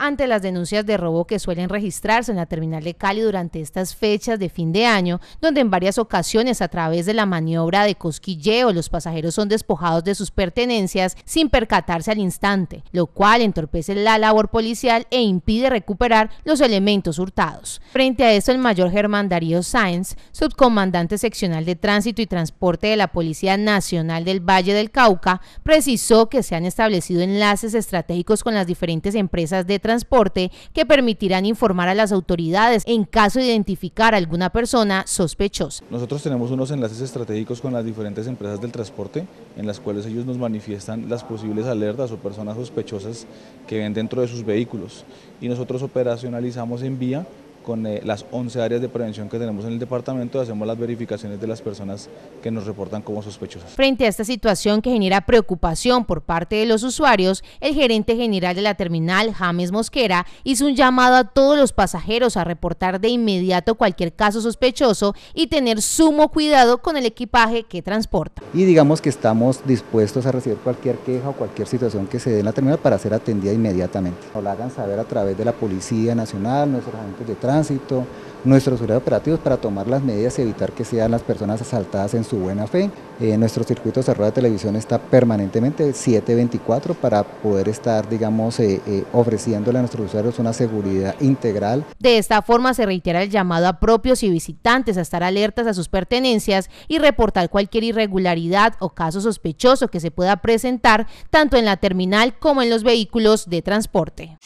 ante las denuncias de robo que suelen registrarse en la terminal de Cali durante estas fechas de fin de año, donde en varias ocasiones a través de la maniobra de cosquilleo los pasajeros son despojados de sus pertenencias sin percatarse al instante, lo cual entorpece la labor policial e impide recuperar los elementos hurtados. Frente a esto, el mayor Germán Darío Sáenz, subcomandante seccional de Tránsito y Transporte de la Policía Nacional del Valle del Cauca, precisó que se han establecido enlaces estratégicos con las diferentes empresas de transporte transporte que permitirán informar a las autoridades en caso de identificar a alguna persona sospechosa. Nosotros tenemos unos enlaces estratégicos con las diferentes empresas del transporte en las cuales ellos nos manifiestan las posibles alertas o personas sospechosas que ven dentro de sus vehículos y nosotros operacionalizamos en vía con eh, las 11 áreas de prevención que tenemos en el departamento hacemos las verificaciones de las personas que nos reportan como sospechosas. Frente a esta situación que genera preocupación por parte de los usuarios, el gerente general de la terminal, James Mosquera, hizo un llamado a todos los pasajeros a reportar de inmediato cualquier caso sospechoso y tener sumo cuidado con el equipaje que transporta. Y digamos que estamos dispuestos a recibir cualquier queja o cualquier situación que se dé en la terminal para ser atendida inmediatamente. O la hagan saber a través de la Policía Nacional, nuestros agentes de tránsito, nuestros horarios operativos para tomar las medidas y evitar que sean las personas asaltadas en su buena fe. Eh, nuestro circuito cerrado de televisión está permanentemente 724 para poder estar, digamos, eh, eh, ofreciéndole a nuestros usuarios una seguridad integral. De esta forma se reitera el llamado a propios y visitantes a estar alertas a sus pertenencias y reportar cualquier irregularidad o caso sospechoso que se pueda presentar tanto en la terminal como en los vehículos de transporte.